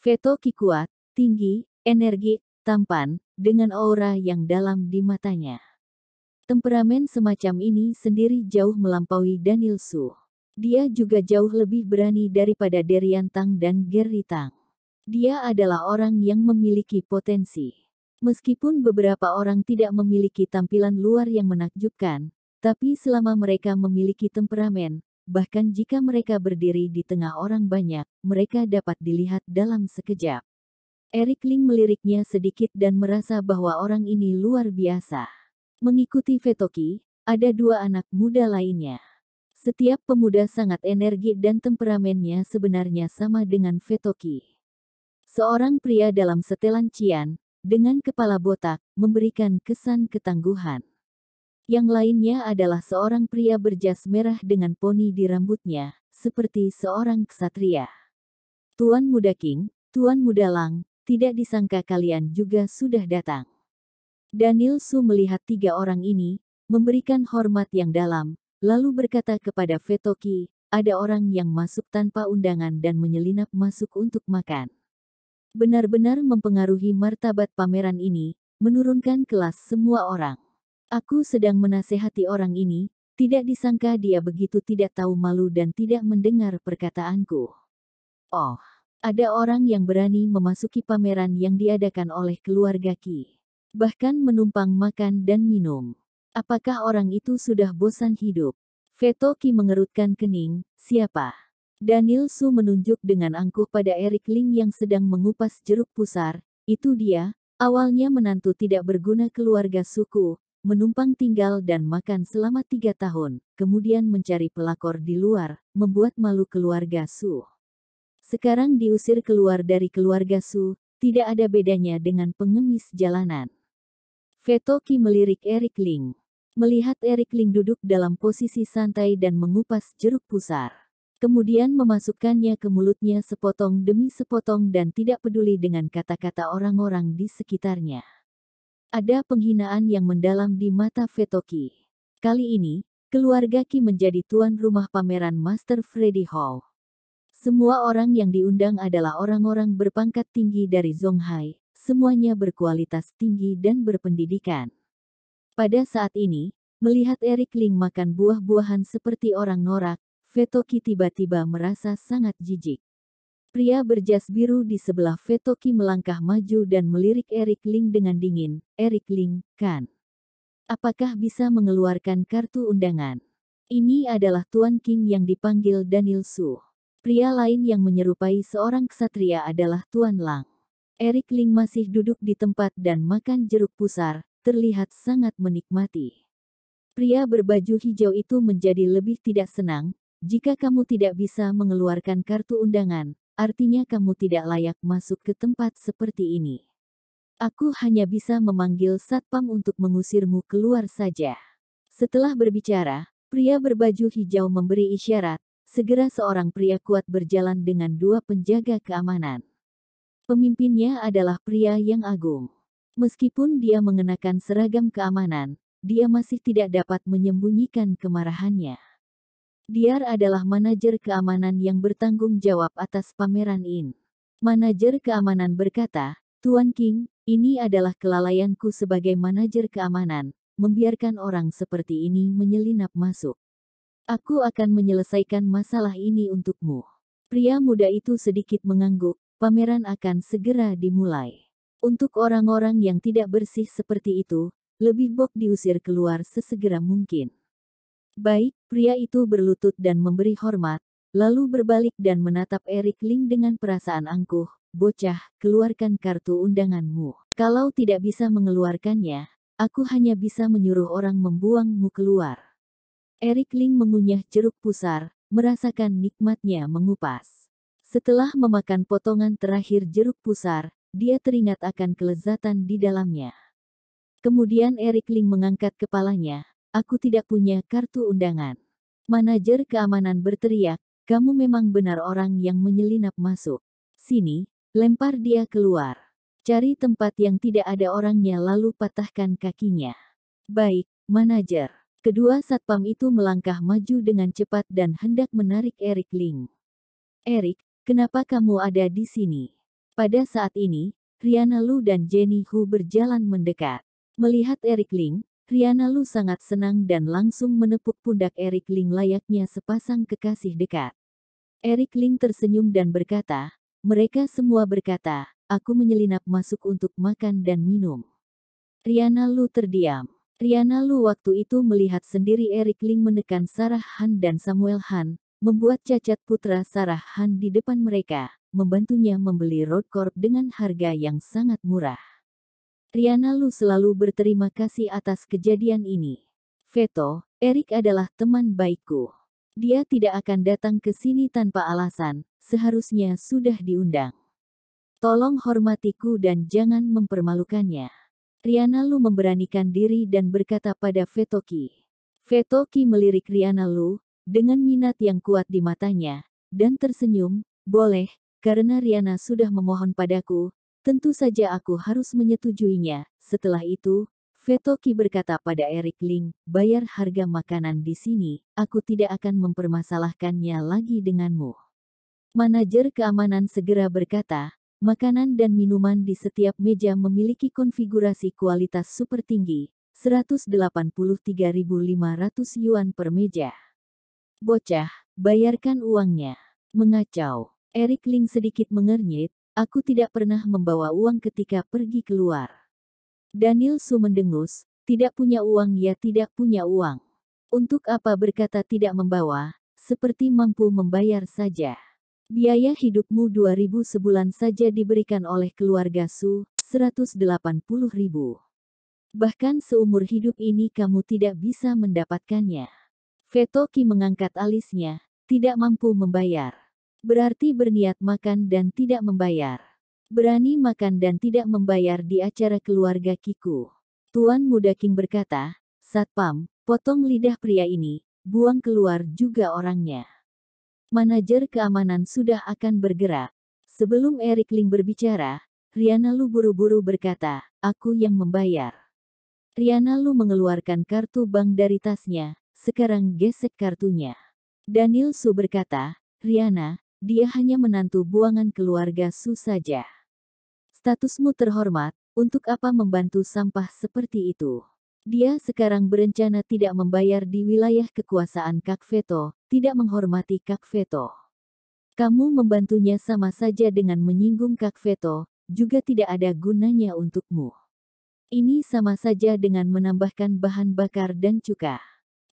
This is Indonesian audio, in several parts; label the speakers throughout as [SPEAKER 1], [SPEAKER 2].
[SPEAKER 1] Veto Ki kuat, tinggi, energi, tampan, dengan aura yang dalam di matanya. Temperamen semacam ini sendiri jauh melampaui Daniel Su. Dia juga jauh lebih berani daripada Derian Tang dan Gerry Tang. Dia adalah orang yang memiliki potensi. Meskipun beberapa orang tidak memiliki tampilan luar yang menakjubkan, tapi selama mereka memiliki temperamen, bahkan jika mereka berdiri di tengah orang banyak, mereka dapat dilihat dalam sekejap. Eric Ling meliriknya sedikit dan merasa bahwa orang ini luar biasa. Mengikuti Vetoki, ada dua anak muda lainnya. Setiap pemuda sangat energi dan temperamennya sebenarnya sama dengan Vetoki. Seorang pria dalam setelan Cian, dengan kepala botak, memberikan kesan ketangguhan. Yang lainnya adalah seorang pria berjas merah dengan poni di rambutnya, seperti seorang ksatria. Tuan Muda King, Tuan Muda Lang, tidak disangka kalian juga sudah datang. Daniel Su melihat tiga orang ini, memberikan hormat yang dalam, lalu berkata kepada Fetoki, ada orang yang masuk tanpa undangan dan menyelinap masuk untuk makan. Benar-benar mempengaruhi martabat pameran ini, menurunkan kelas semua orang. Aku sedang menasehati orang ini, tidak disangka dia begitu tidak tahu malu dan tidak mendengar perkataanku. Oh, ada orang yang berani memasuki pameran yang diadakan oleh keluarga Ki. Bahkan menumpang makan dan minum. Apakah orang itu sudah bosan hidup? Veto Ki mengerutkan kening, siapa? Daniel Su menunjuk dengan angkuh pada Eric Ling yang sedang mengupas jeruk pusar, itu dia, awalnya menantu tidak berguna keluarga suku, menumpang tinggal dan makan selama tiga tahun, kemudian mencari pelakor di luar, membuat malu keluarga Su. Sekarang diusir keluar dari keluarga Su, tidak ada bedanya dengan pengemis jalanan. Vetoki melirik Eric Ling. Melihat Eric Ling duduk dalam posisi santai dan mengupas jeruk pusar. Kemudian memasukkannya ke mulutnya sepotong demi sepotong dan tidak peduli dengan kata-kata orang-orang di sekitarnya. Ada penghinaan yang mendalam di mata Vetoki. Kali ini, keluarga Ki menjadi tuan rumah pameran Master Freddy Hall. Semua orang yang diundang adalah orang-orang berpangkat tinggi dari Zhonghai. semuanya berkualitas tinggi dan berpendidikan. Pada saat ini, melihat Eric Ling makan buah-buahan seperti orang norak, Vetoki tiba-tiba merasa sangat jijik. Pria berjas biru di sebelah Vetoki melangkah maju dan melirik Erik Ling dengan dingin. Erik Ling, kan? Apakah bisa mengeluarkan kartu undangan? Ini adalah Tuan King yang dipanggil Daniel Su. Pria lain yang menyerupai seorang ksatria adalah Tuan Lang. Erik Ling masih duduk di tempat dan makan jeruk pusar, terlihat sangat menikmati. Pria berbaju hijau itu menjadi lebih tidak senang, jika kamu tidak bisa mengeluarkan kartu undangan, artinya kamu tidak layak masuk ke tempat seperti ini. Aku hanya bisa memanggil satpam untuk mengusirmu keluar saja. Setelah berbicara, pria berbaju hijau memberi isyarat, segera seorang pria kuat berjalan dengan dua penjaga keamanan. Pemimpinnya adalah pria yang agung. Meskipun dia mengenakan seragam keamanan, dia masih tidak dapat menyembunyikan kemarahannya. Diar adalah manajer keamanan yang bertanggung jawab atas pameran IN. Manajer keamanan berkata, Tuan King, ini adalah kelalaianku sebagai manajer keamanan, membiarkan orang seperti ini menyelinap masuk. Aku akan menyelesaikan masalah ini untukmu. Pria muda itu sedikit mengangguk, pameran akan segera dimulai. Untuk orang-orang yang tidak bersih seperti itu, lebih bok diusir keluar sesegera mungkin. Baik, pria itu berlutut dan memberi hormat, lalu berbalik dan menatap Erik Ling dengan perasaan angkuh. Bocah, keluarkan kartu undanganmu. Kalau tidak bisa mengeluarkannya, aku hanya bisa menyuruh orang membuangmu keluar. Erik Ling mengunyah jeruk pusar, merasakan nikmatnya mengupas. Setelah memakan potongan terakhir jeruk pusar, dia teringat akan kelezatan di dalamnya. Kemudian Erik Ling mengangkat kepalanya, Aku tidak punya kartu undangan. Manajer keamanan berteriak, kamu memang benar orang yang menyelinap masuk. Sini, lempar dia keluar. Cari tempat yang tidak ada orangnya lalu patahkan kakinya. Baik, manajer. Kedua satpam itu melangkah maju dengan cepat dan hendak menarik Erik Ling. Erik, kenapa kamu ada di sini? Pada saat ini, Riana Lu dan Jenny Hu berjalan mendekat. Melihat Erik Ling, Riana Lu sangat senang dan langsung menepuk pundak Erik Ling layaknya sepasang kekasih dekat. Erik Ling tersenyum dan berkata, mereka semua berkata, aku menyelinap masuk untuk makan dan minum. Riana Lu terdiam. Riana Lu waktu itu melihat sendiri Erik Ling menekan Sarah Han dan Samuel Han, membuat cacat putra Sarah Han di depan mereka, membantunya membeli Road Corp dengan harga yang sangat murah. Riana Lu selalu berterima kasih atas kejadian ini. Veto, Erik adalah teman baikku. Dia tidak akan datang ke sini tanpa alasan, seharusnya sudah diundang. Tolong hormatiku dan jangan mempermalukannya. Riana Lu memberanikan diri dan berkata pada Veto Ki. Veto Ki melirik Riana Lu, dengan minat yang kuat di matanya, dan tersenyum, boleh, karena Riana sudah memohon padaku, Tentu saja aku harus menyetujuinya. Setelah itu, Vetoki berkata pada Eric Ling, bayar harga makanan di sini, aku tidak akan mempermasalahkannya lagi denganmu. Manajer keamanan segera berkata, makanan dan minuman di setiap meja memiliki konfigurasi kualitas super tinggi, 183.500 yuan per meja. Bocah, bayarkan uangnya. Mengacau. Eric Ling sedikit mengernyit, Aku tidak pernah membawa uang ketika pergi keluar. Daniel Su mendengus, tidak punya uang ya tidak punya uang. Untuk apa berkata tidak membawa, seperti mampu membayar saja. Biaya hidupmu 2000 sebulan saja diberikan oleh keluarga Su, 180 ribu. Bahkan seumur hidup ini kamu tidak bisa mendapatkannya. Vetoki mengangkat alisnya, tidak mampu membayar. Berarti berniat makan dan tidak membayar. Berani makan dan tidak membayar di acara keluarga Kiku. Tuan Muda King berkata, Satpam, potong lidah pria ini, buang keluar juga orangnya. Manajer keamanan sudah akan bergerak. Sebelum Eric Ling berbicara, Riana Lu buru-buru berkata, aku yang membayar. Riana Lu mengeluarkan kartu bank dari tasnya, sekarang gesek kartunya. Daniel Su berkata, Riana, dia hanya menantu buangan keluarga Su saja. Statusmu terhormat, untuk apa membantu sampah seperti itu? Dia sekarang berencana tidak membayar di wilayah kekuasaan Kak Veto, tidak menghormati Kak Veto. Kamu membantunya sama saja dengan menyinggung Kak Veto, juga tidak ada gunanya untukmu. Ini sama saja dengan menambahkan bahan bakar dan cuka.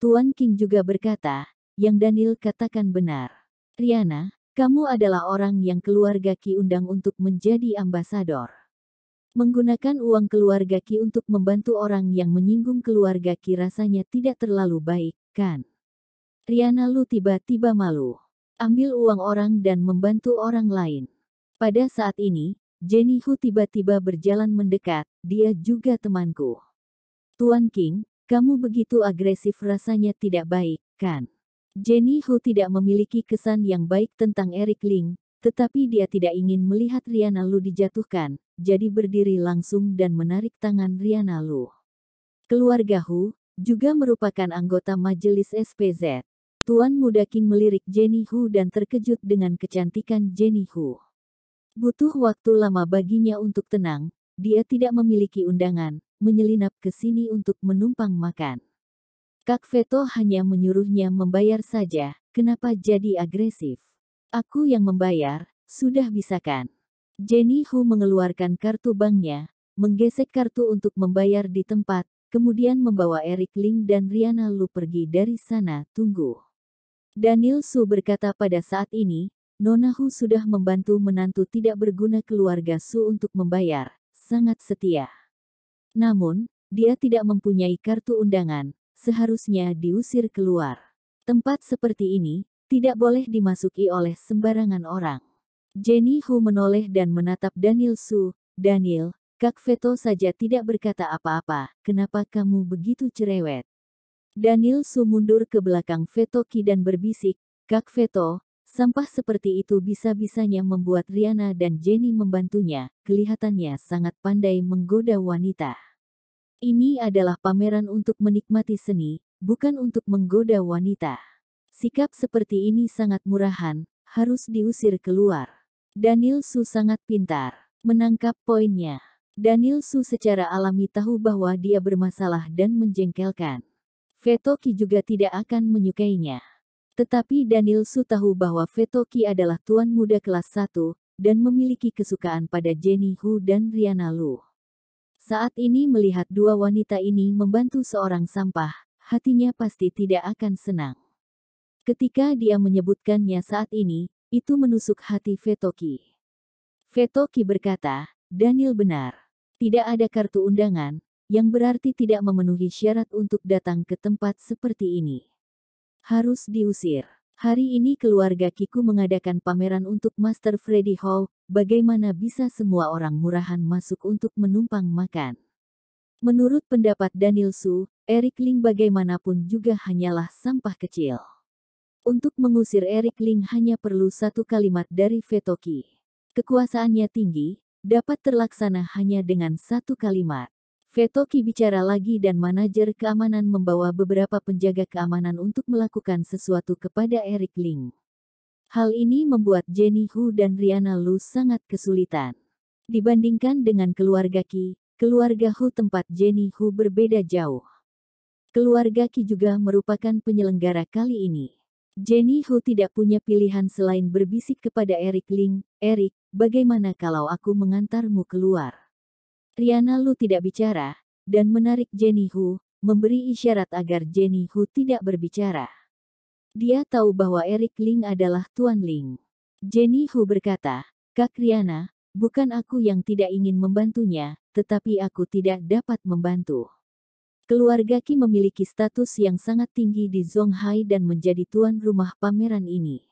[SPEAKER 1] Tuan King juga berkata, yang Daniel katakan benar. Riana, kamu adalah orang yang keluarga Ki undang untuk menjadi ambasador. Menggunakan uang keluarga Ki untuk membantu orang yang menyinggung keluarga Ki rasanya tidak terlalu baik, kan? Riana Lu tiba-tiba malu. Ambil uang orang dan membantu orang lain. Pada saat ini, Jenny Hu tiba-tiba berjalan mendekat, dia juga temanku. Tuan King, kamu begitu agresif rasanya tidak baik, kan? Jenny Hu tidak memiliki kesan yang baik tentang Eric Ling, tetapi dia tidak ingin melihat Riana Lu dijatuhkan, jadi berdiri langsung dan menarik tangan Riana Lu. Keluarga Hu juga merupakan anggota majelis SPZ. Tuan muda King melirik Jenny Hu dan terkejut dengan kecantikan Jenny Hu. Butuh waktu lama baginya untuk tenang, dia tidak memiliki undangan, menyelinap ke sini untuk menumpang makan. Kak Veto hanya menyuruhnya membayar saja, kenapa jadi agresif? Aku yang membayar, sudah bisakan. kan? Jenny Hu mengeluarkan kartu banknya, menggesek kartu untuk membayar di tempat, kemudian membawa Eric Ling dan Riana Lu pergi dari sana, tunggu. Daniel Su berkata pada saat ini, Nona Hu sudah membantu menantu tidak berguna keluarga Su untuk membayar, sangat setia. Namun, dia tidak mempunyai kartu undangan, seharusnya diusir keluar. Tempat seperti ini tidak boleh dimasuki oleh sembarangan orang. Jenny Hu menoleh dan menatap Daniel Su. Daniel, Kak Veto saja tidak berkata apa-apa, kenapa kamu begitu cerewet? Daniel Su mundur ke belakang Veto Ki dan berbisik, Kak Veto, sampah seperti itu bisa-bisanya membuat Riana dan Jenny membantunya, kelihatannya sangat pandai menggoda wanita. Ini adalah pameran untuk menikmati seni, bukan untuk menggoda wanita. Sikap seperti ini sangat murahan, harus diusir keluar. Daniel Su sangat pintar, menangkap poinnya. Daniel Su secara alami tahu bahwa dia bermasalah dan menjengkelkan. Vetoki juga tidak akan menyukainya. Tetapi Daniel Su tahu bahwa Vetoki adalah tuan muda kelas 1, dan memiliki kesukaan pada Jenny Hu dan Riana Lu. Saat ini melihat dua wanita ini membantu seorang sampah, hatinya pasti tidak akan senang. Ketika dia menyebutkannya saat ini, itu menusuk hati Vetoki. Vetoki berkata, Daniel benar. Tidak ada kartu undangan, yang berarti tidak memenuhi syarat untuk datang ke tempat seperti ini. Harus diusir. Hari ini keluarga Kiku mengadakan pameran untuk Master Freddy hall Bagaimana bisa semua orang murahan masuk untuk menumpang makan? Menurut pendapat Daniel Su, Eric Ling bagaimanapun juga hanyalah sampah kecil. Untuk mengusir Eric Ling hanya perlu satu kalimat dari Vetoki. Kekuasaannya tinggi, dapat terlaksana hanya dengan satu kalimat. Vetoki bicara lagi dan manajer keamanan membawa beberapa penjaga keamanan untuk melakukan sesuatu kepada Eric Ling. Hal ini membuat Jenny Hu dan Riana Lu sangat kesulitan. Dibandingkan dengan keluarga Ki, keluarga Hu tempat Jenny Hu berbeda jauh. Keluarga Ki juga merupakan penyelenggara kali ini. Jenny Hu tidak punya pilihan selain berbisik kepada Eric Ling, Eric, bagaimana kalau aku mengantarmu keluar? Riana Lu tidak bicara, dan menarik Jenny Hu, memberi isyarat agar Jenny Hu tidak berbicara. Dia tahu bahwa Eric Ling adalah Tuan Ling. Jenny Hu berkata, Kak Riana, bukan aku yang tidak ingin membantunya, tetapi aku tidak dapat membantu. Keluarga Ki memiliki status yang sangat tinggi di Zhonghai dan menjadi tuan rumah pameran ini.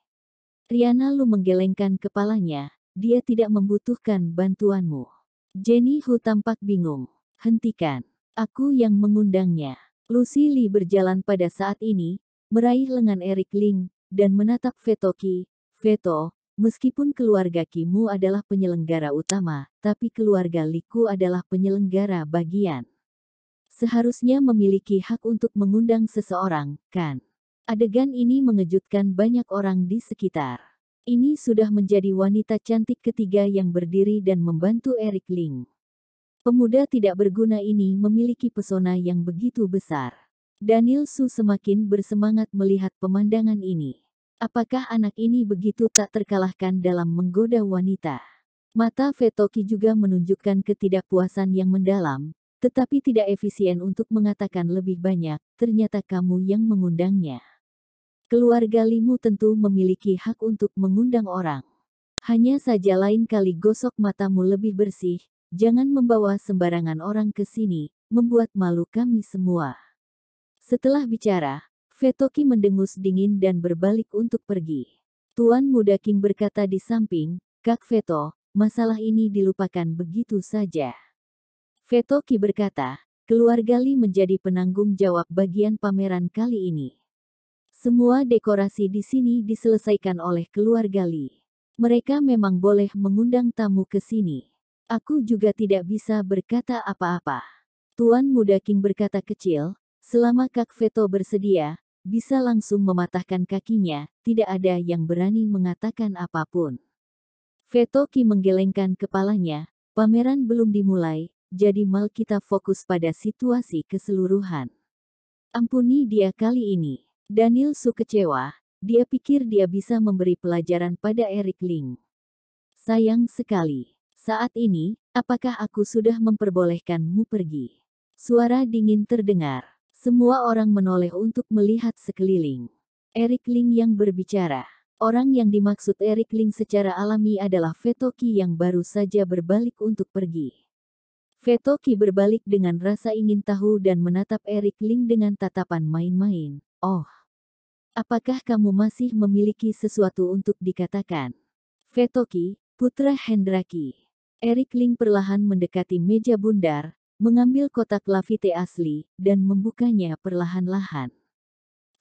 [SPEAKER 1] Riana Lu menggelengkan kepalanya, dia tidak membutuhkan bantuanmu. Jenny Hu tampak bingung. Hentikan. Aku yang mengundangnya. Lucy Li berjalan pada saat ini, meraih lengan Erik Ling, dan menatap Veto Ki. Veto, meskipun keluarga Kimu adalah penyelenggara utama, tapi keluarga Liku adalah penyelenggara bagian. Seharusnya memiliki hak untuk mengundang seseorang, kan? Adegan ini mengejutkan banyak orang di sekitar. Ini sudah menjadi wanita cantik ketiga yang berdiri dan membantu Erik Ling. Pemuda tidak berguna ini memiliki pesona yang begitu besar. Daniel Su semakin bersemangat melihat pemandangan ini. Apakah anak ini begitu tak terkalahkan dalam menggoda wanita? Mata Vetoki juga menunjukkan ketidakpuasan yang mendalam, tetapi tidak efisien untuk mengatakan lebih banyak, ternyata kamu yang mengundangnya. Keluarga Limu tentu memiliki hak untuk mengundang orang. Hanya saja lain kali gosok matamu lebih bersih, jangan membawa sembarangan orang ke sini, membuat malu kami semua. Setelah bicara, Vetoki mendengus dingin dan berbalik untuk pergi. Tuan muda King berkata di samping, Kak Veto, masalah ini dilupakan begitu saja. Vetoki berkata, keluarga Li menjadi penanggung jawab bagian pameran kali ini. Semua dekorasi di sini diselesaikan oleh keluarga Li. Mereka memang boleh mengundang tamu ke sini. Aku juga tidak bisa berkata apa-apa. Tuan muda King berkata kecil, Selama Kak Veto bersedia, bisa langsung mematahkan kakinya, tidak ada yang berani mengatakan apapun. Veto Ki menggelengkan kepalanya, pameran belum dimulai, jadi mal kita fokus pada situasi keseluruhan. Ampuni dia kali ini. Daniel Su kecewa, dia pikir dia bisa memberi pelajaran pada Eric Ling. Sayang sekali, saat ini, apakah aku sudah memperbolehkanmu pergi? Suara dingin terdengar. Semua orang menoleh untuk melihat sekeliling. Eric Ling yang berbicara. Orang yang dimaksud Eric Ling secara alami adalah Vetoki yang baru saja berbalik untuk pergi. Vetoki berbalik dengan rasa ingin tahu dan menatap Eric Ling dengan tatapan main-main. Oh, apakah kamu masih memiliki sesuatu untuk dikatakan? Vetoki, putra Hendraki. Eric Ling perlahan mendekati meja bundar, mengambil kotak lavite asli, dan membukanya perlahan-lahan.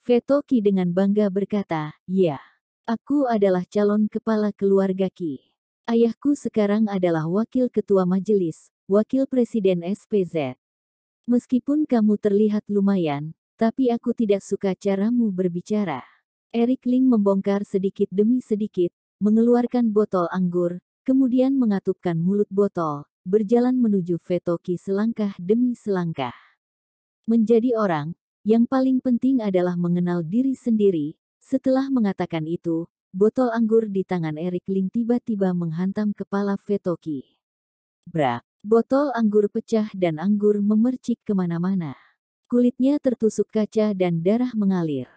[SPEAKER 1] Vetoki dengan bangga berkata, Ya, aku adalah calon kepala keluarga Ki. Ayahku sekarang adalah wakil ketua majelis, wakil presiden SPZ. Meskipun kamu terlihat lumayan, tapi aku tidak suka caramu berbicara. Eric Ling membongkar sedikit demi sedikit, mengeluarkan botol anggur, kemudian mengatupkan mulut botol, berjalan menuju Vetoki selangkah demi selangkah. Menjadi orang, yang paling penting adalah mengenal diri sendiri. Setelah mengatakan itu, botol anggur di tangan Erik Ling tiba-tiba menghantam kepala Vetoki. Brak, botol anggur pecah dan anggur memercik kemana-mana. Kulitnya tertusuk kaca dan darah mengalir.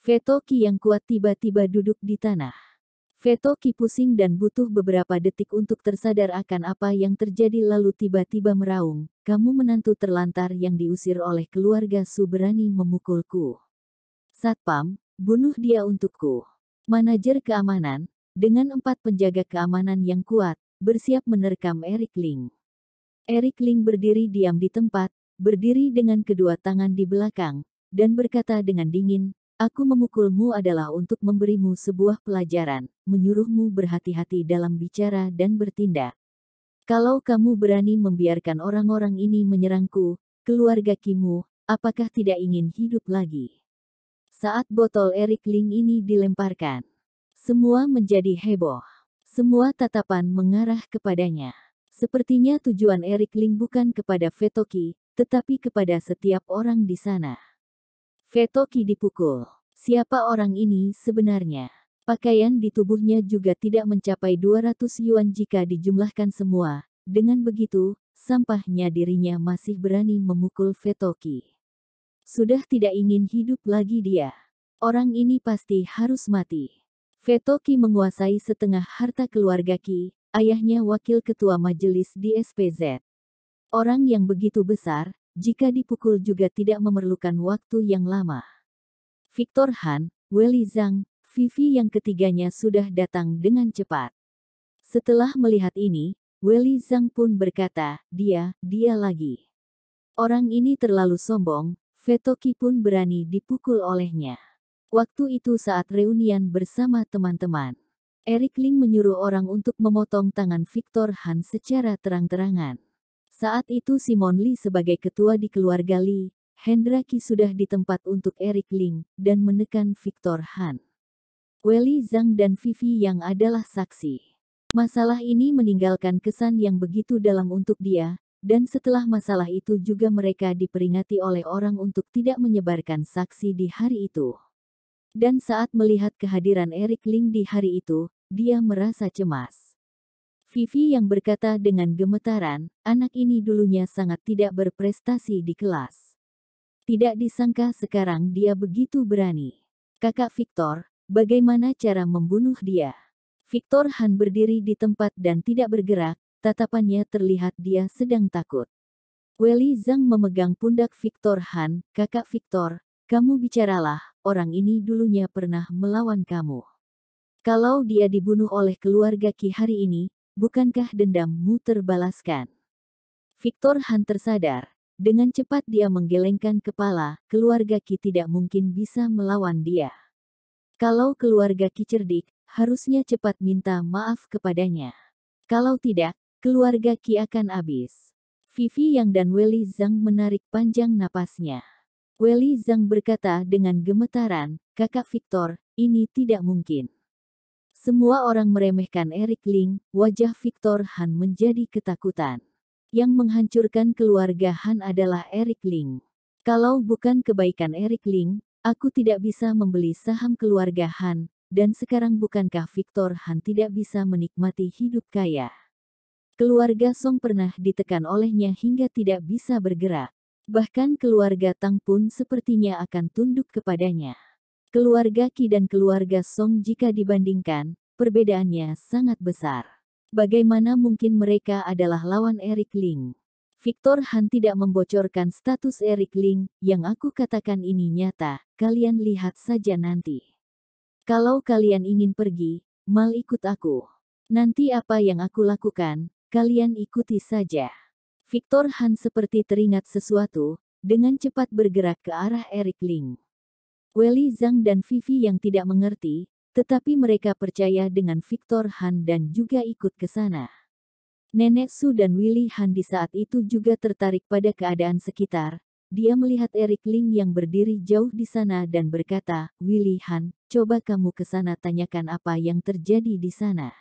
[SPEAKER 1] Vetoki yang kuat tiba-tiba duduk di tanah. Veto Ki pusing dan butuh beberapa detik untuk tersadar akan apa yang terjadi lalu tiba-tiba meraung, kamu menantu terlantar yang diusir oleh keluarga Su berani memukulku. Satpam, bunuh dia untukku. Manajer keamanan, dengan empat penjaga keamanan yang kuat, bersiap menerkam Eric Ling. Eric Ling berdiri diam di tempat, berdiri dengan kedua tangan di belakang, dan berkata dengan dingin, Aku memukulmu adalah untuk memberimu sebuah pelajaran, menyuruhmu berhati-hati dalam bicara dan bertindak. Kalau kamu berani membiarkan orang-orang ini menyerangku, keluarga Kimu, apakah tidak ingin hidup lagi? Saat botol Eric Ling ini dilemparkan, semua menjadi heboh. Semua tatapan mengarah kepadanya. Sepertinya tujuan Eric Ling bukan kepada Fetoki, tetapi kepada setiap orang di sana. Vetoki dipukul. Siapa orang ini sebenarnya? Pakaian di tubuhnya juga tidak mencapai 200 yuan jika dijumlahkan semua. Dengan begitu, sampahnya dirinya masih berani memukul Vetoki. Sudah tidak ingin hidup lagi dia. Orang ini pasti harus mati. Vetoki menguasai setengah harta keluarga Ki, ayahnya wakil ketua majelis di SPZ. Orang yang begitu besar, jika dipukul juga tidak memerlukan waktu yang lama. Victor Han, Weli Zhang, Vivi yang ketiganya sudah datang dengan cepat. Setelah melihat ini, Weli Zhang pun berkata, dia, dia lagi. Orang ini terlalu sombong, Vetoki pun berani dipukul olehnya. Waktu itu saat reunian bersama teman-teman. Eric Ling menyuruh orang untuk memotong tangan Victor Han secara terang-terangan. Saat itu Simon Lee sebagai ketua di keluarga Lee, Hendra Ki sudah di tempat untuk Eric Ling, dan menekan Victor Han. Welly Zhang dan Vivi yang adalah saksi. Masalah ini meninggalkan kesan yang begitu dalam untuk dia, dan setelah masalah itu juga mereka diperingati oleh orang untuk tidak menyebarkan saksi di hari itu. Dan saat melihat kehadiran Eric Ling di hari itu, dia merasa cemas. Vivi yang berkata dengan gemetaran, anak ini dulunya sangat tidak berprestasi di kelas. Tidak disangka sekarang dia begitu berani. Kakak Victor, bagaimana cara membunuh dia? Victor Han berdiri di tempat dan tidak bergerak, tatapannya terlihat dia sedang takut. Weli Zhang memegang pundak Victor Han, kakak Victor, kamu bicaralah, orang ini dulunya pernah melawan kamu. Kalau dia dibunuh oleh keluarga Ki hari ini, bukankah dendammu terbalaskan? Victor Han tersadar, dengan cepat dia menggelengkan kepala, keluarga Ki tidak mungkin bisa melawan dia. Kalau keluarga Ki cerdik, harusnya cepat minta maaf kepadanya. Kalau tidak, keluarga Ki akan habis. Vivi Yang dan Weli Zhang menarik panjang napasnya. Weli Zhang berkata dengan gemetaran, kakak Victor, ini tidak mungkin. Semua orang meremehkan Eric Ling, wajah Victor Han menjadi ketakutan. Yang menghancurkan keluarga Han adalah Eric Ling. Kalau bukan kebaikan Eric Ling, aku tidak bisa membeli saham keluarga Han, dan sekarang bukankah Victor Han tidak bisa menikmati hidup kaya? Keluarga Song pernah ditekan olehnya hingga tidak bisa bergerak. Bahkan keluarga Tang pun sepertinya akan tunduk kepadanya. Keluarga Ki dan keluarga Song jika dibandingkan, perbedaannya sangat besar. Bagaimana mungkin mereka adalah lawan Eric Ling? Victor Han tidak membocorkan status Eric Ling, yang aku katakan ini nyata, kalian lihat saja nanti. Kalau kalian ingin pergi, mal ikut aku. Nanti apa yang aku lakukan, kalian ikuti saja. Victor Han seperti teringat sesuatu, dengan cepat bergerak ke arah Eric Ling. Weli Zhang dan Vivi yang tidak mengerti, tetapi mereka percaya dengan Victor Han dan juga ikut ke sana. Nenek Su dan Willy Han di saat itu juga tertarik pada keadaan sekitar. Dia melihat Eric Ling yang berdiri jauh di sana dan berkata, Willy Han, coba kamu ke sana tanyakan apa yang terjadi di sana.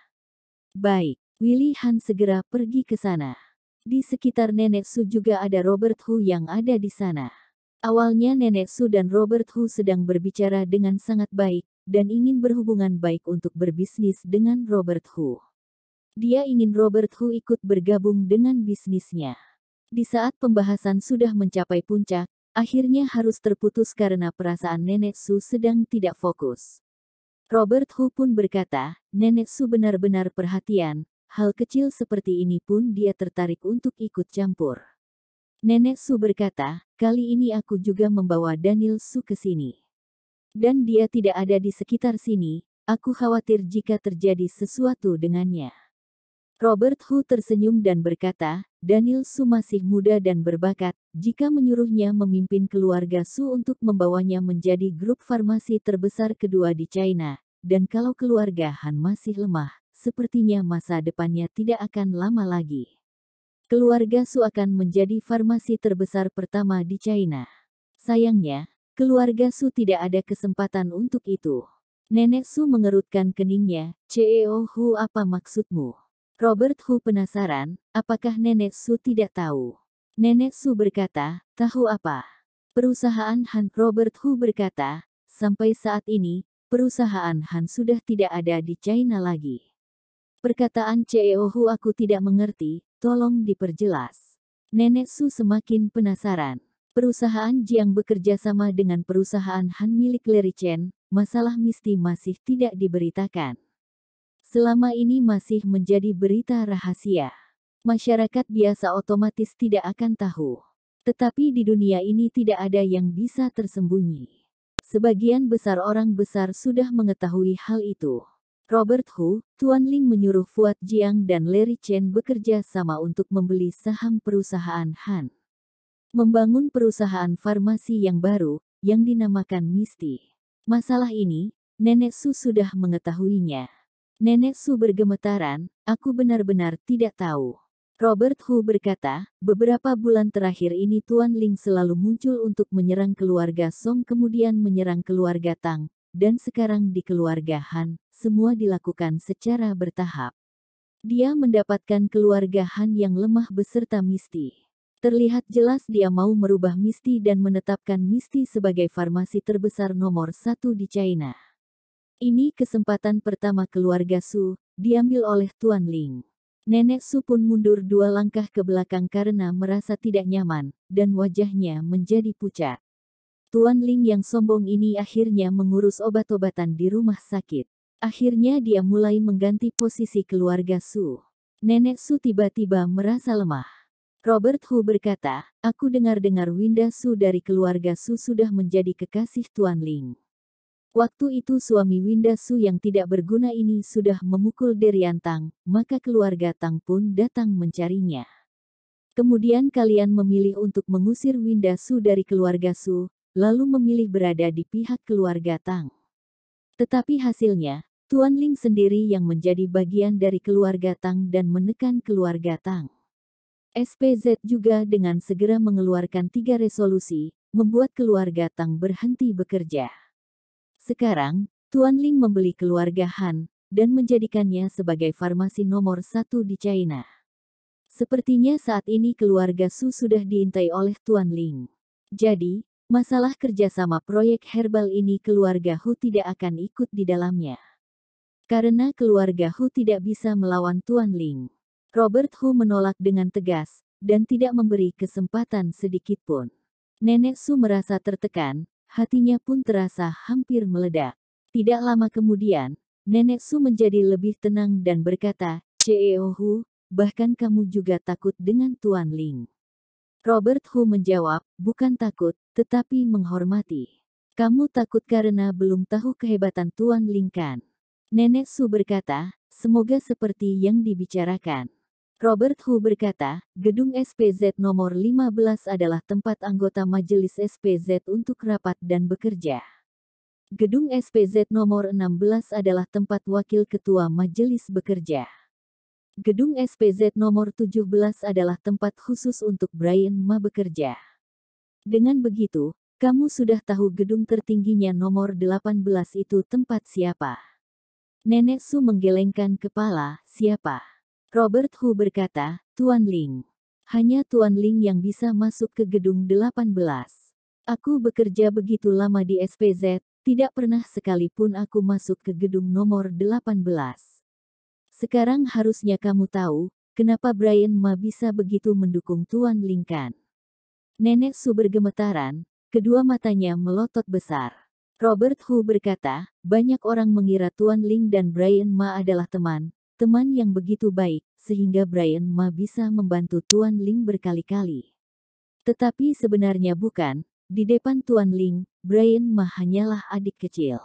[SPEAKER 1] Baik, Willy Han segera pergi ke sana. Di sekitar Nenek Su juga ada Robert Hu yang ada di sana. Awalnya Nenek Su dan Robert Hu sedang berbicara dengan sangat baik, dan ingin berhubungan baik untuk berbisnis dengan Robert Hu. Dia ingin Robert Hu ikut bergabung dengan bisnisnya. Di saat pembahasan sudah mencapai puncak, akhirnya harus terputus karena perasaan Nenek Su sedang tidak fokus. Robert Hu pun berkata, Nenek Su benar-benar perhatian, hal kecil seperti ini pun dia tertarik untuk ikut campur. Nenek Su berkata, kali ini aku juga membawa Daniel Su ke sini. Dan dia tidak ada di sekitar sini, aku khawatir jika terjadi sesuatu dengannya. Robert Hu tersenyum dan berkata, Daniel Su masih muda dan berbakat, jika menyuruhnya memimpin keluarga Su untuk membawanya menjadi grup farmasi terbesar kedua di China, dan kalau keluarga Han masih lemah, sepertinya masa depannya tidak akan lama lagi keluarga Su akan menjadi farmasi terbesar pertama di China. Sayangnya, keluarga Su tidak ada kesempatan untuk itu. Nenek Su mengerutkan keningnya, CEO Hu apa maksudmu? Robert Hu penasaran, apakah Nenek Su tidak tahu? Nenek Su berkata, tahu apa? Perusahaan Han Robert Hu berkata, sampai saat ini, perusahaan Han sudah tidak ada di China lagi. Perkataan CEO Hu aku tidak mengerti, Tolong diperjelas. Nenek Su semakin penasaran. Perusahaan Jiang bekerja sama dengan perusahaan Han milik Larry Chen, masalah Misti masih tidak diberitakan. Selama ini masih menjadi berita rahasia. Masyarakat biasa otomatis tidak akan tahu. Tetapi di dunia ini tidak ada yang bisa tersembunyi. Sebagian besar orang besar sudah mengetahui hal itu. Robert Hu, Tuan Ling menyuruh Fuad Jiang dan Larry Chen bekerja sama untuk membeli saham perusahaan Han. Membangun perusahaan farmasi yang baru, yang dinamakan Misti. Masalah ini, Nenek Su sudah mengetahuinya. Nenek Su bergemetaran, aku benar-benar tidak tahu. Robert Hu berkata, beberapa bulan terakhir ini Tuan Ling selalu muncul untuk menyerang keluarga Song kemudian menyerang keluarga Tang, dan sekarang di keluarga Han, semua dilakukan secara bertahap. Dia mendapatkan keluarga Han yang lemah beserta Misti. Terlihat jelas dia mau merubah Misti dan menetapkan Misti sebagai farmasi terbesar nomor satu di China. Ini kesempatan pertama keluarga Su, diambil oleh Tuan Ling. Nenek Su pun mundur dua langkah ke belakang karena merasa tidak nyaman, dan wajahnya menjadi pucat. Tuan Ling yang sombong ini akhirnya mengurus obat-obatan di rumah sakit. Akhirnya dia mulai mengganti posisi keluarga Su. Nenek Su tiba-tiba merasa lemah. Robert Hu berkata, aku dengar-dengar Winda Su dari keluarga Su sudah menjadi kekasih Tuan Ling. Waktu itu suami Winda Su yang tidak berguna ini sudah memukul Derian Tang, maka keluarga Tang pun datang mencarinya. Kemudian kalian memilih untuk mengusir Winda Su dari keluarga Su, lalu memilih berada di pihak keluarga Tang. Tetapi hasilnya, Tuan Ling sendiri yang menjadi bagian dari keluarga Tang dan menekan keluarga Tang. SPZ juga dengan segera mengeluarkan tiga resolusi, membuat keluarga Tang berhenti bekerja. Sekarang, Tuan Ling membeli keluarga Han, dan menjadikannya sebagai farmasi nomor satu di China. Sepertinya saat ini keluarga Su sudah diintai oleh Tuan Ling. Jadi, masalah kerjasama proyek herbal ini keluarga Hu tidak akan ikut di dalamnya. Karena keluarga Hu tidak bisa melawan Tuan Ling. Robert Hu menolak dengan tegas, dan tidak memberi kesempatan sedikitpun. Nenek Su merasa tertekan, hatinya pun terasa hampir meledak. Tidak lama kemudian, Nenek Su menjadi lebih tenang dan berkata, CEO Hu, bahkan kamu juga takut dengan Tuan Ling. Robert Hu menjawab, bukan takut, tetapi menghormati. Kamu takut karena belum tahu kehebatan Tuan Ling kan? Nenek Su berkata, semoga seperti yang dibicarakan. Robert Hu berkata, gedung SPZ nomor 15 adalah tempat anggota majelis SPZ untuk rapat dan bekerja. Gedung SPZ nomor 16 adalah tempat wakil ketua majelis bekerja. Gedung SPZ nomor 17 adalah tempat khusus untuk Brian Ma bekerja. Dengan begitu, kamu sudah tahu gedung tertingginya nomor 18 itu tempat siapa. Nenek Su menggelengkan kepala, siapa? Robert Hu berkata, Tuan Ling. Hanya Tuan Ling yang bisa masuk ke gedung 18. Aku bekerja begitu lama di SPZ, tidak pernah sekalipun aku masuk ke gedung nomor 18. Sekarang harusnya kamu tahu, kenapa Brian Ma bisa begitu mendukung Tuan Ling kan. Nenek Su bergemetaran, kedua matanya melotot besar. Robert Hu berkata, banyak orang mengira Tuan Ling dan Brian Ma adalah teman, teman yang begitu baik, sehingga Brian Ma bisa membantu Tuan Ling berkali-kali. Tetapi sebenarnya bukan, di depan Tuan Ling, Brian Ma hanyalah adik kecil.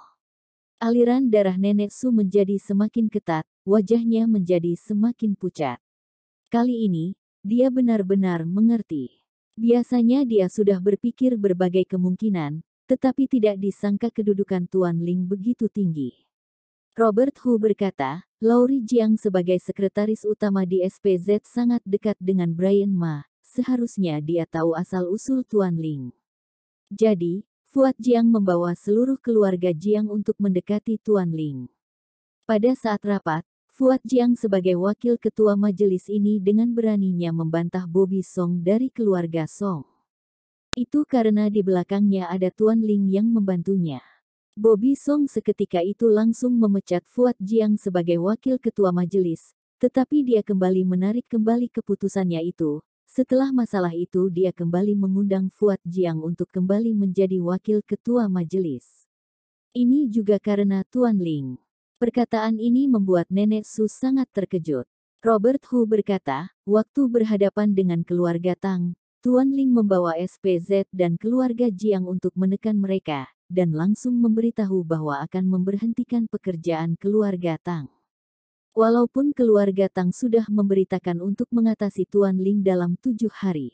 [SPEAKER 1] Aliran darah nenek Su menjadi semakin ketat, wajahnya menjadi semakin pucat. Kali ini, dia benar-benar mengerti. Biasanya dia sudah berpikir berbagai kemungkinan, tetapi tidak disangka kedudukan Tuan Ling begitu tinggi. Robert Hu berkata, Laurie Jiang sebagai sekretaris utama di SPZ sangat dekat dengan Brian Ma, seharusnya dia tahu asal-usul Tuan Ling. Jadi, Fuad Jiang membawa seluruh keluarga Jiang untuk mendekati Tuan Ling. Pada saat rapat, Fuad Jiang sebagai wakil ketua majelis ini dengan beraninya membantah Bobby Song dari keluarga Song. Itu karena di belakangnya ada Tuan Ling yang membantunya. Bobby Song seketika itu langsung memecat Fuad Jiang sebagai wakil ketua majelis, tetapi dia kembali menarik kembali keputusannya itu. Setelah masalah itu dia kembali mengundang Fuad Jiang untuk kembali menjadi wakil ketua majelis. Ini juga karena Tuan Ling. Perkataan ini membuat Nenek Su sangat terkejut. Robert Hu berkata, waktu berhadapan dengan keluarga Tang, Tuan Ling membawa SPZ dan keluarga Jiang untuk menekan mereka, dan langsung memberitahu bahwa akan memberhentikan pekerjaan keluarga Tang. Walaupun keluarga Tang sudah memberitakan untuk mengatasi Tuan Ling dalam tujuh hari.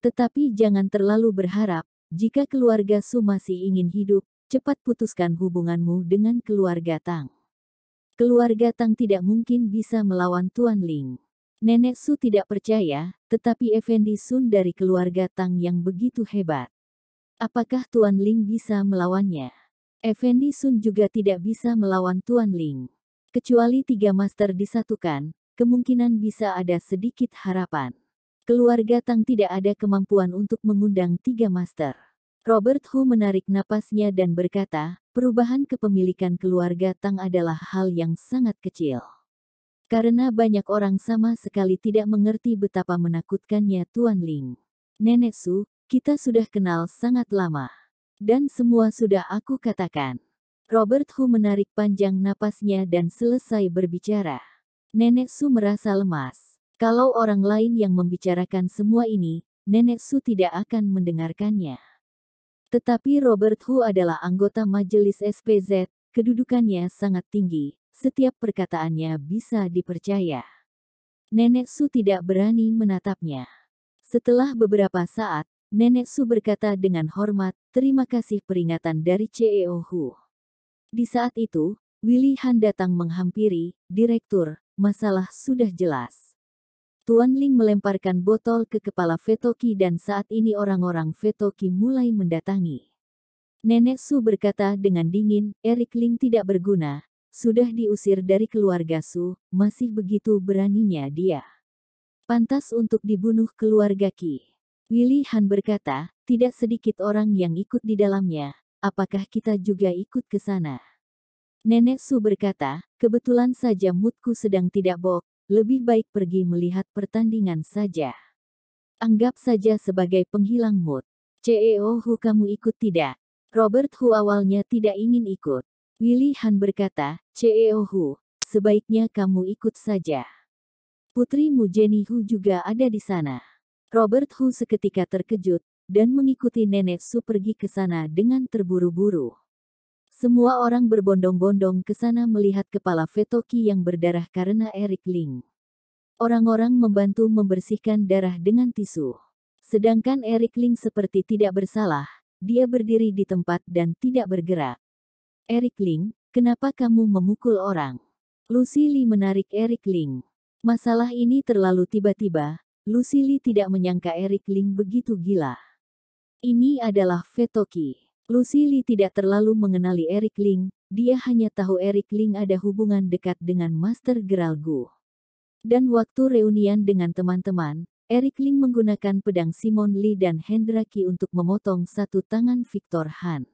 [SPEAKER 1] Tetapi jangan terlalu berharap, jika keluarga Su masih ingin hidup, cepat putuskan hubunganmu dengan keluarga Tang. Keluarga Tang tidak mungkin bisa melawan Tuan Ling. Nenek Su tidak percaya, tetapi Effendi Sun dari keluarga Tang yang begitu hebat. Apakah Tuan Ling bisa melawannya? Effendi Sun juga tidak bisa melawan Tuan Ling. Kecuali tiga master disatukan, kemungkinan bisa ada sedikit harapan. Keluarga Tang tidak ada kemampuan untuk mengundang tiga master. Robert Hu menarik napasnya dan berkata, perubahan kepemilikan keluarga Tang adalah hal yang sangat kecil. Karena banyak orang sama sekali tidak mengerti betapa menakutkannya Tuan Ling. Nenek Su, kita sudah kenal sangat lama. Dan semua sudah aku katakan. Robert Hu menarik panjang napasnya dan selesai berbicara. Nenek Su merasa lemas. Kalau orang lain yang membicarakan semua ini, Nenek Su tidak akan mendengarkannya. Tetapi Robert Hu adalah anggota majelis SPZ, kedudukannya sangat tinggi, setiap perkataannya bisa dipercaya. Nenek Su tidak berani menatapnya. Setelah beberapa saat, Nenek Su berkata dengan hormat, terima kasih peringatan dari CEO Hu. Di saat itu, Willy Han datang menghampiri, Direktur, masalah sudah jelas. Tuan Ling melemparkan botol ke kepala Vetoki dan saat ini orang-orang Vetoki mulai mendatangi. Nenek Su berkata dengan dingin, Erik Ling tidak berguna, sudah diusir dari keluarga Su, masih begitu beraninya dia. Pantas untuk dibunuh keluarga Ki. Willy Han berkata, tidak sedikit orang yang ikut di dalamnya, apakah kita juga ikut ke sana? Nenek Su berkata, kebetulan saja moodku sedang tidak bok, lebih baik pergi melihat pertandingan saja. Anggap saja sebagai penghilang mood. CEO oh Hu kamu ikut tidak? Robert Hu awalnya tidak ingin ikut. Willy Han berkata, CEO Hu, sebaiknya kamu ikut saja. Putrimu Jenny Hu juga ada di sana. Robert Hu seketika terkejut, dan mengikuti nenek Su pergi ke sana dengan terburu-buru. Semua orang berbondong-bondong ke sana melihat kepala Vetoki yang berdarah karena Eric Ling. Orang-orang membantu membersihkan darah dengan tisu. Sedangkan Eric Ling seperti tidak bersalah, dia berdiri di tempat dan tidak bergerak. Eric Ling, kenapa kamu memukul orang? Lucy Lee menarik Eric Ling. Masalah ini terlalu tiba-tiba, Lucy Lee tidak menyangka Eric Ling begitu gila. Ini adalah Fetoki. Lucy Lee tidak terlalu mengenali Eric Ling, dia hanya tahu Eric Ling ada hubungan dekat dengan Master Geralgu. Dan waktu reunian dengan teman-teman, Eric Ling menggunakan pedang Simon Lee dan Hendra Ki untuk memotong satu tangan Victor Han.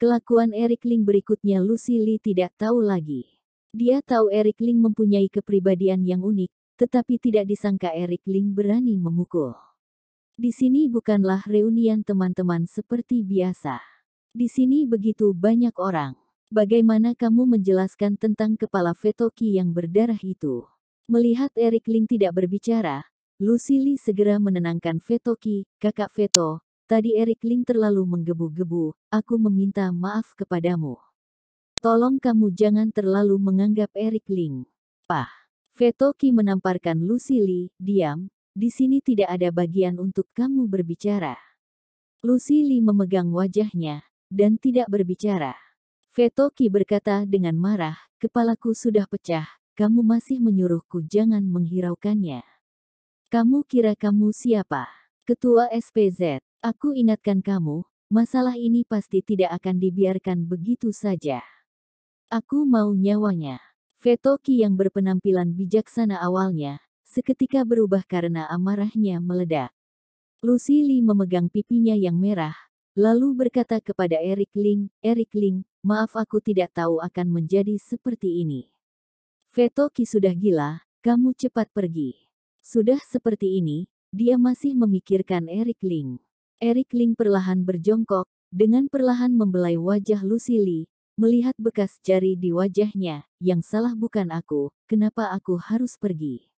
[SPEAKER 1] Kelakuan Eric Ling berikutnya Lucy Lee tidak tahu lagi. Dia tahu Eric Ling mempunyai kepribadian yang unik, tetapi tidak disangka Eric Ling berani memukul. Di sini bukanlah reunian teman-teman seperti biasa. Di sini begitu banyak orang. Bagaimana kamu menjelaskan tentang kepala Vetoki yang berdarah itu? Melihat Eric Ling tidak berbicara, Lucy Lee segera menenangkan Vetoki, kakak Veto, Tadi Erik Ling terlalu menggebu-gebu, aku meminta maaf kepadamu. Tolong kamu jangan terlalu menganggap Erik Ling. Pah. Vetoki menamparkan Li, diam, di sini tidak ada bagian untuk kamu berbicara. Li memegang wajahnya, dan tidak berbicara. Vetoki berkata dengan marah, kepalaku sudah pecah, kamu masih menyuruhku jangan menghiraukannya. Kamu kira kamu siapa? Ketua SPZ, Aku ingatkan kamu, masalah ini pasti tidak akan dibiarkan begitu saja. Aku mau nyawanya. Vetoki yang berpenampilan bijaksana awalnya, seketika berubah karena amarahnya meledak. Lucy Lee memegang pipinya yang merah, lalu berkata kepada Eric Ling, Eric Ling, maaf aku tidak tahu akan menjadi seperti ini. Vetoki sudah gila, kamu cepat pergi. Sudah seperti ini, dia masih memikirkan Eric Ling. Eric Ling perlahan berjongkok, dengan perlahan membelai wajah Lucy Lee, melihat bekas jari di wajahnya, yang salah bukan aku, kenapa aku harus pergi?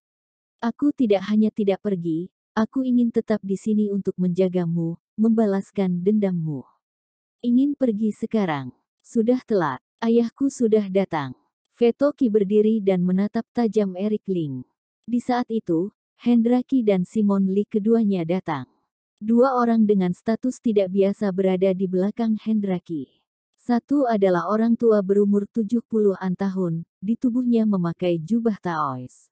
[SPEAKER 1] Aku tidak hanya tidak pergi, aku ingin tetap di sini untuk menjagamu, membalaskan dendammu. Ingin pergi sekarang. Sudah telat, ayahku sudah datang. Vetoki berdiri dan menatap tajam Eric Ling. Di saat itu, Hendra Ki dan Simon Lee keduanya datang. Dua orang dengan status tidak biasa berada di belakang Hendraki. Satu adalah orang tua berumur 70-an tahun, di tubuhnya memakai jubah taois.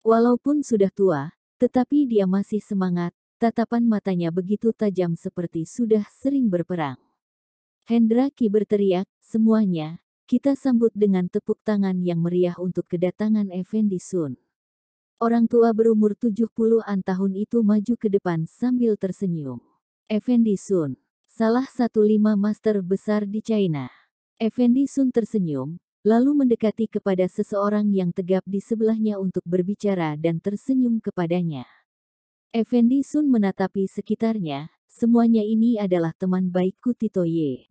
[SPEAKER 1] Walaupun sudah tua, tetapi dia masih semangat, tatapan matanya begitu tajam seperti sudah sering berperang. Hendraki berteriak, semuanya, kita sambut dengan tepuk tangan yang meriah untuk kedatangan Effendi Sun. Orang tua berumur 70-an tahun itu maju ke depan sambil tersenyum. Effendi Sun, salah satu lima master besar di China. Effendi Sun tersenyum, lalu mendekati kepada seseorang yang tegap di sebelahnya untuk berbicara dan tersenyum kepadanya. Effendi Sun menatapi sekitarnya, semuanya ini adalah teman baikku Tito Ye.